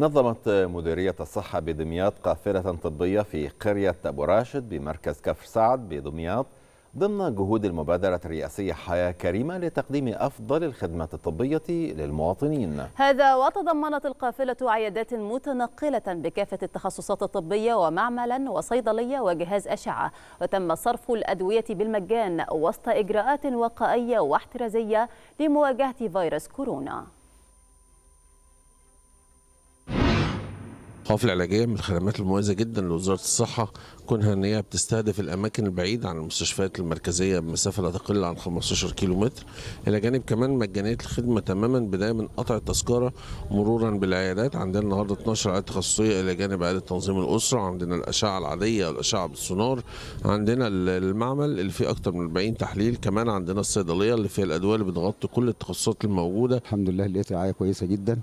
نظمت مديرية الصحة بدمياط قافلة طبية في قرية أبو راشد بمركز كفر سعد بدمياط ضمن جهود المبادرة الرئاسية حياة كريمة لتقديم أفضل الخدمات الطبية للمواطنين هذا وتضمنت القافلة عيادات متنقلة بكافة التخصصات الطبية ومعملا وصيدلية وجهاز أشعة وتم صرف الأدوية بالمجان وسط إجراءات وقائية واحترازية لمواجهة فيروس كورونا الحقائق العلاجيه من الخدمات المميزه جدا لوزاره الصحه كونها ان هي بتستهدف الاماكن البعيده عن المستشفيات المركزيه بمسافه لا تقل عن 15 كيلو متر الى جانب كمان مجانيه الخدمه تماما بدايه من قطع التذكره مرورا بالعيادات عندنا النهارده 12 عياده تخصصيه الى جانب عياده تنظيم الاسره عندنا الاشعه العاديه والاشعه بالسونار عندنا المعمل اللي فيه اكثر من 40 تحليل كمان عندنا الصيدليه اللي فيها الادويه اللي بتغطي كل التخصصات الموجوده الحمد لله لقيت رعايه كويسه جدا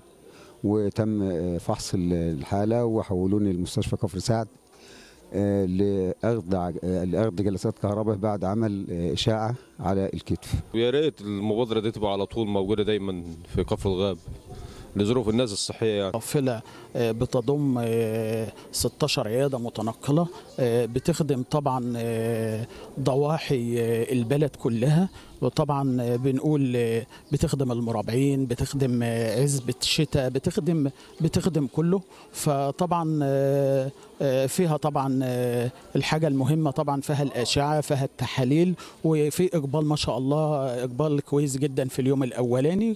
وتم فحص الحاله وحولوني لمستشفى كفر سعد لاخذ آه، لاخذ آه، جلسات كهرباء بعد عمل آه، اشاعه على الكتف ويا ريت المبادره دي تبقى على طول موجوده دايما في كفر الغاب لظروف الناس الصحيه يعني. بتضم 16 آه، عياده متنقله آه، بتخدم طبعا ضواحي البلد كلها وطبعا بنقول بتخدم المرابعين بتخدم عزبة الشتاء بتخدم بتخدم كله فطبعا فيها طبعا الحاجة المهمة طبعا فيها الأشعة فيها التحاليل وفي إقبال ما شاء الله إقبال كويس جدا في اليوم الأولاني